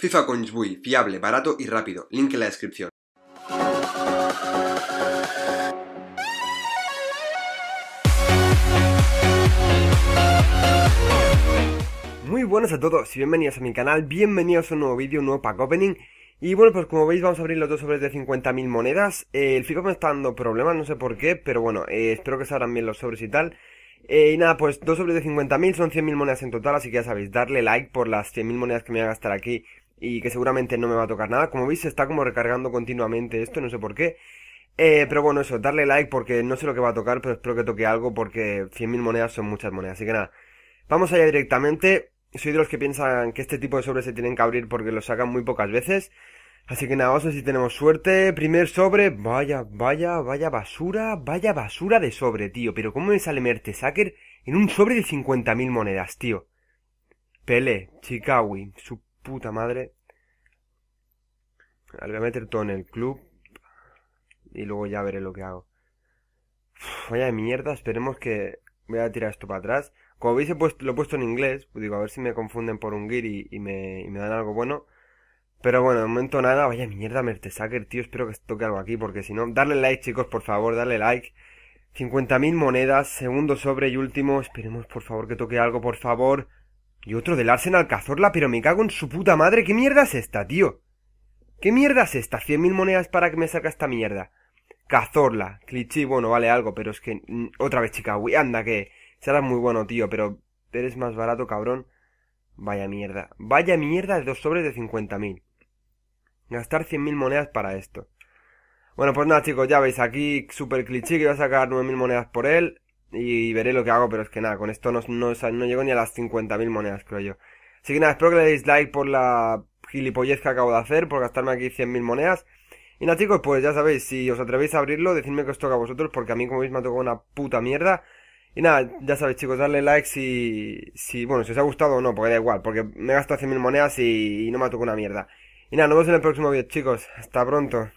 FIFA COINS BUY, fiable, barato y rápido. Link en la descripción. Muy buenas a todos y bienvenidos a mi canal, bienvenidos a un nuevo vídeo, un nuevo pack opening y bueno, pues como veis vamos a abrir los dos sobres de 50.000 monedas eh, El FIFA me está dando problemas, no sé por qué, pero bueno, eh, espero que se abran bien los sobres y tal eh, y nada, pues dos sobres de 50.000 son 100.000 monedas en total, así que ya sabéis, darle like por las 100.000 monedas que me voy a gastar aquí y que seguramente no me va a tocar nada. Como veis, se está como recargando continuamente esto, no sé por qué. Eh, pero bueno, eso, darle like porque no sé lo que va a tocar, pero espero que toque algo porque 100.000 monedas son muchas monedas. Así que nada, vamos allá directamente. Soy de los que piensan que este tipo de sobres se tienen que abrir porque los sacan muy pocas veces. Así que nada, vamos a ver si tenemos suerte. Primer sobre, vaya, vaya, vaya basura, vaya basura de sobre, tío. Pero ¿cómo me sale Mertesacker en un sobre de 50.000 monedas, tío? Pele, Chikawi, su puta madre. al voy a meter todo en el club. Y luego ya veré lo que hago. vaya mierda, esperemos que... Voy a tirar esto para atrás. Como veis puesto, lo he puesto en inglés. Pues digo, a ver si me confunden por un gear y, me, dan algo bueno. Pero bueno, de momento nada, vaya mierda, Mertesacker, tío, espero que toque algo aquí, porque si no, darle like, chicos, por favor, darle like. 50.000 monedas, segundo sobre y último, esperemos por favor que toque algo, por favor. Y otro del Arsenal Cazorla, pero me cago en su puta madre. ¿Qué mierda es esta, tío? ¿Qué mierda es esta? Cien mil monedas para que me saca esta mierda. Cazorla, cliché, bueno, vale algo, pero es que... Mm, otra vez, chica, uy, anda, que... Serás muy bueno, tío, pero... Eres más barato, cabrón. Vaya mierda. Vaya mierda de dos sobres de cincuenta mil. Gastar cien mil monedas para esto. Bueno, pues nada, chicos, ya veis, aquí super cliché que va a sacar nueve mil monedas por él y veré lo que hago, pero es que nada, con esto no, no, no llego ni a las 50.000 monedas, creo yo. Así que nada, espero que le deis like por la gilipollez que acabo de hacer, por gastarme aquí 100.000 monedas. Y nada chicos, pues ya sabéis, si os atrevéis a abrirlo, decidme que os toca a vosotros, porque a mí como veis me ha tocado una puta mierda. Y nada, ya sabéis chicos, darle like si, si bueno, si os ha gustado o no, porque da igual, porque me he gastado 100.000 monedas y, y no me ha tocado una mierda. Y nada, nos vemos en el próximo vídeo chicos, hasta pronto.